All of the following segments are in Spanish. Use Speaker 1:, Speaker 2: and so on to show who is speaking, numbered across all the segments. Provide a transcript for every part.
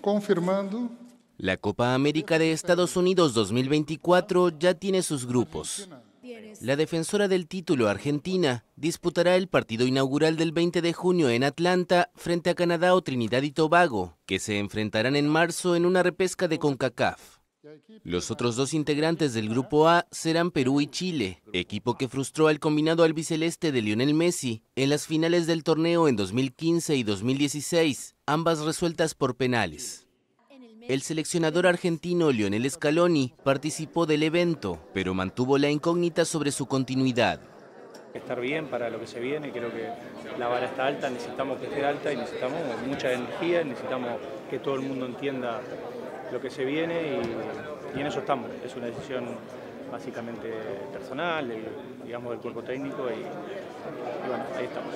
Speaker 1: confirmando.
Speaker 2: La Copa América de Estados Unidos 2024 ya tiene sus grupos. La defensora del título argentina disputará el partido inaugural del 20 de junio en Atlanta frente a Canadá o Trinidad y Tobago, que se enfrentarán en marzo en una repesca de CONCACAF. Los otros dos integrantes del Grupo A serán Perú y Chile, equipo que frustró al combinado albiceleste de Lionel Messi en las finales del torneo en 2015 y 2016, ambas resueltas por penales. El seleccionador argentino Lionel Scaloni participó del evento, pero mantuvo la incógnita sobre su continuidad.
Speaker 1: Estar bien para lo que se viene, creo que la vara está alta, necesitamos que esté alta y necesitamos mucha energía, necesitamos que todo el mundo entienda lo que se viene y, en eso estamos. Es una decisión básicamente personal, digamos, del cuerpo técnico y,
Speaker 2: bueno, ahí estamos.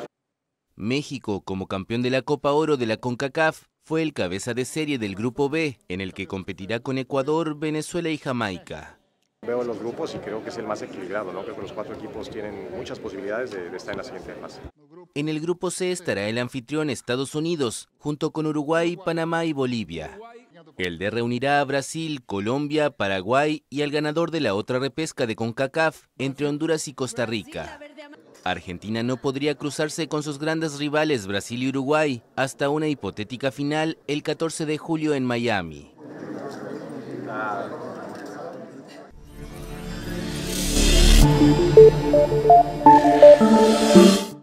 Speaker 2: México, como campeón de la Copa Oro de la CONCACAF, fue el cabeza de serie del Grupo B, en el que competirá con Ecuador, Venezuela y Jamaica.
Speaker 1: Veo los grupos y creo que es el más equilibrado, ¿no? creo que los cuatro equipos tienen muchas posibilidades de, de estar en la siguiente fase.
Speaker 2: En el grupo C estará el anfitrión Estados Unidos, junto con Uruguay, Panamá y Bolivia. El de reunirá a Brasil, Colombia, Paraguay y al ganador de la otra repesca de CONCACAF entre Honduras y Costa Rica. Argentina no podría cruzarse con sus grandes rivales Brasil y Uruguay hasta una hipotética final el 14 de julio en Miami.